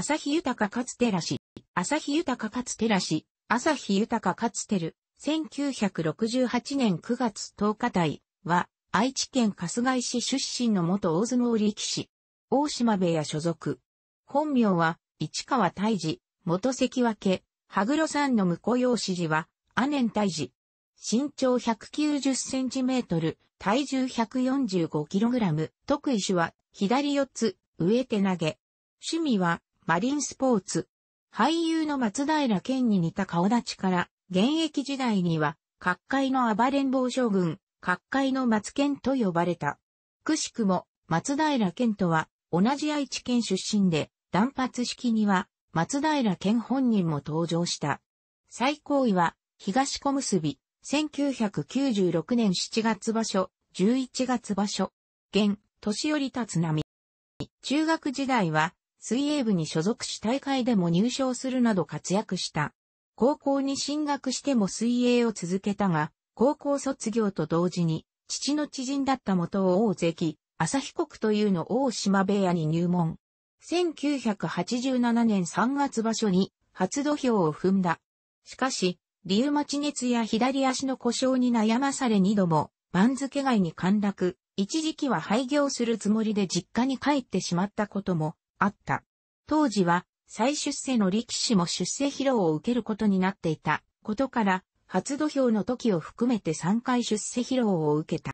朝日豊かつてらし、朝日豊かつてらし、朝日豊かつてる、1968年9月10日台は、愛知県春日井市出身の元大相撲力士、大島部屋所属。本名は、市川大治、元関脇、羽黒山の婿養子時は、阿年大治。身長190センチメートル、体重145キログラム、得意種は、左四つ、上手投げ。趣味は、マリンスポーツ。俳優の松平健に似た顔立ちから、現役時代には、各界の暴れん坊将軍、各界の松健と呼ばれた。くしくも、松平健とは、同じ愛知県出身で、断髪式には、松平健本人も登場した。最高位は、東小結び、1996年7月場所、11月場所、現、年寄り立つ波。中学時代は、水泳部に所属し大会でも入賞するなど活躍した。高校に進学しても水泳を続けたが、高校卒業と同時に、父の知人だった元大関、朝彦国というの大島部屋に入門。1987年3月場所に初土俵を踏んだ。しかし、リウマチ熱や左足の故障に悩まされ二度も、番付外に陥落、一時期は廃業するつもりで実家に帰ってしまったこともあった。当時は、再出世の力士も出世疲労を受けることになっていたことから、初土俵の時を含めて3回出世疲労を受けた。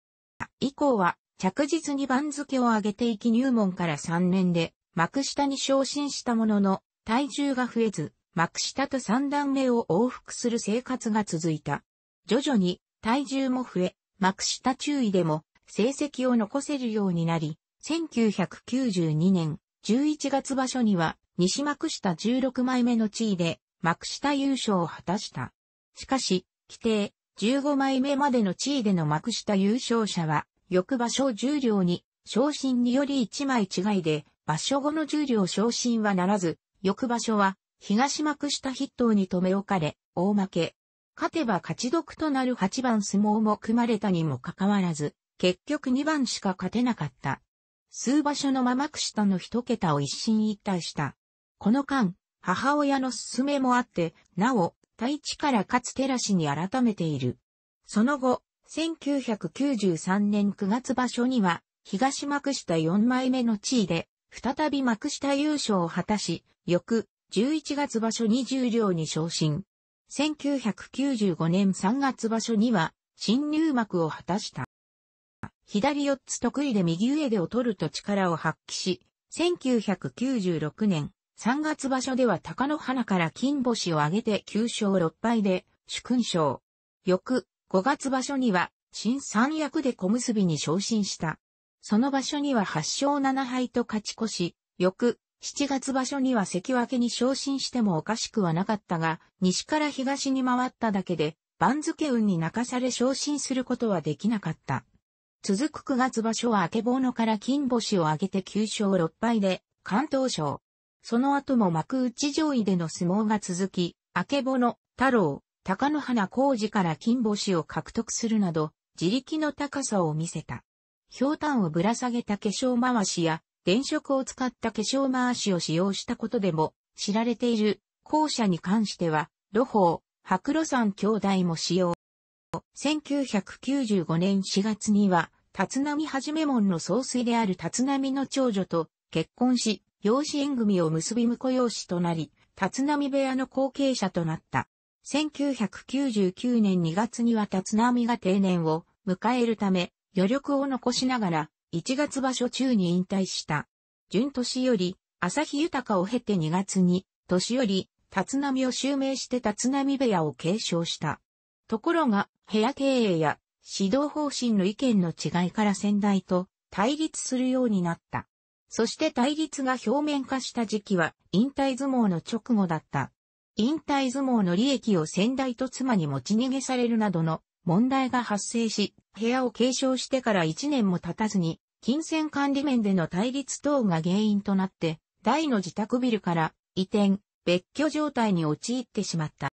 以降は、着実に番付を上げていき入門から3年で、幕下に昇進したものの、体重が増えず、幕下と3段目を往復する生活が続いた。徐々に体重も増え、幕下中意でも成績を残せるようになり、1992年、11月場所には、西幕下16枚目の地位で、幕下優勝を果たした。しかし、規定、15枚目までの地位での幕下優勝者は、翌場所10両に、昇進により1枚違いで、場所後の10両昇進はならず、翌場所は、東幕下筆頭に留め置かれ、大負け。勝てば勝ち得となる8番相撲も組まれたにもかかわらず、結局2番しか勝てなかった。数場所のまま串田の一桁を一進一退した。この間、母親の勧めもあって、なお、大地から勝寺氏に改めている。その後、1993年9月場所には、東幕下4枚目の地位で、再び幕下優勝を果たし、翌11月場所に十両に昇進。1995年3月場所には、新入幕を果たした。左四つ得意で右上でを取ると力を発揮し、1996年3月場所では高野花から金星を挙げて9勝6敗で主勲賞。翌5月場所には新三役で小結に昇進した。その場所には8勝7敗と勝ち越し、翌7月場所には関脇に昇進してもおかしくはなかったが、西から東に回っただけで、番付運に泣かされ昇進することはできなかった。続く9月場所は明けから金星を挙げて9勝6敗で、関東賞。その後も幕内上位での相撲が続き、明けぼの、太郎、高野花浩二から金星を獲得するなど、自力の高さを見せた。氷炭をぶら下げた化粧回しや、電飾を使った化粧回しを使用したことでも、知られている、校舎に関しては、露宝、白露山兄弟も使用。1995年4月には、立浪はじめ門の総帥である立浪の長女と結婚し、養子縁組を結び婿養子となり、立浪部屋の後継者となった。1999年2月には立浪が定年を迎えるため、余力を残しながら、1月場所中に引退した。順年より、朝日豊を経て2月に、年より、立浪を襲名して立浪部屋を継承した。ところが、部屋経営や指導方針の意見の違いから先代と対立するようになった。そして対立が表面化した時期は引退相撲の直後だった。引退相撲の利益を先代と妻に持ち逃げされるなどの問題が発生し、部屋を継承してから1年も経たずに、金銭管理面での対立等が原因となって、大の自宅ビルから移転、別居状態に陥ってしまった。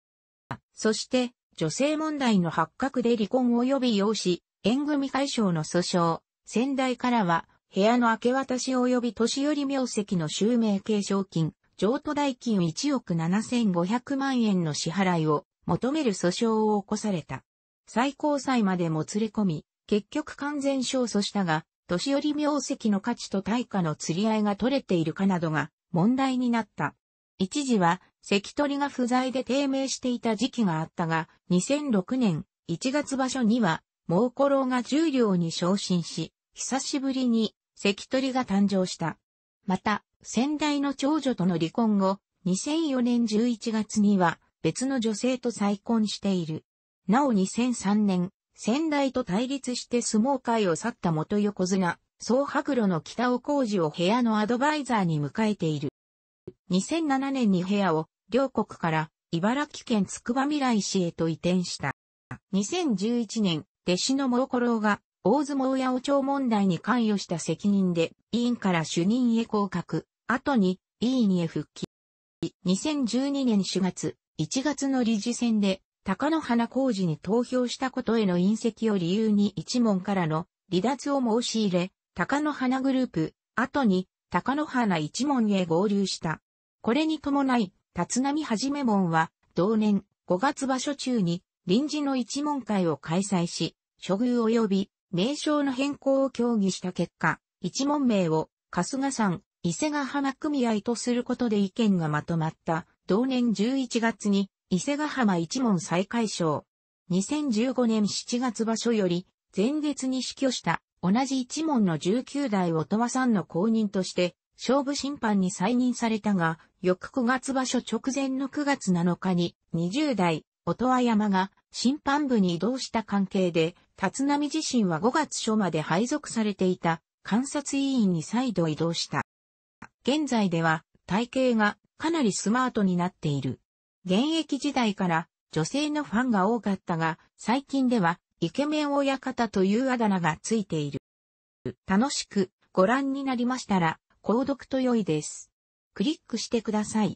そして、女性問題の発覚で離婚及び養子、縁組解消の訴訟、先代からは、部屋の明け渡し及び年寄り名跡の襲名継承金、譲渡代金1億7500万円の支払いを求める訴訟を起こされた。最高裁までも連れ込み、結局完全勝訴したが、年寄り名跡の価値と対価の釣り合いが取れているかなどが問題になった。一時は、関取が不在で低迷していた時期があったが、2006年1月場所には、猛虎郎が十両に昇進し、久しぶりに関取が誕生した。また、先代の長女との離婚後、2004年11月には別の女性と再婚している。なお2003年、先代と対立して相撲界を去った元横綱、総白露の北尾浩二を部屋のアドバイザーに迎えている。2007年に部屋を両国から茨城県つくばみらい市へと移転した。2011年、弟子の諸五郎が大相撲八百長問題に関与した責任で委員から主任へ降格、後に委員へ復帰。2012年4月、1月の理事選で高野花工事に投票したことへの隕石を理由に一門からの離脱を申し入れ、高野花グループ、後に高野花一門へ合流した。これに伴い、立浪はじめ門は、同年5月場所中に臨時の一門会を開催し、処遇及び名称の変更を協議した結果、一問名を春日山伊勢ヶ浜組合とすることで意見がまとまった。同年11月に伊勢ヶ浜一門再解消。2015年7月場所より前月に死去した同じ一門の19代音羽さんの公認として勝負審判に再任されたが、翌9月場所直前の9月7日に、20代、音羽山が審判部に移動した関係で、立浪自身は5月初まで配属されていた観察委員に再度移動した。現在では体型がかなりスマートになっている。現役時代から女性のファンが多かったが、最近ではイケメン親方というあだ名がついている。楽しくご覧になりましたら、購読と良いです。クリックしてください。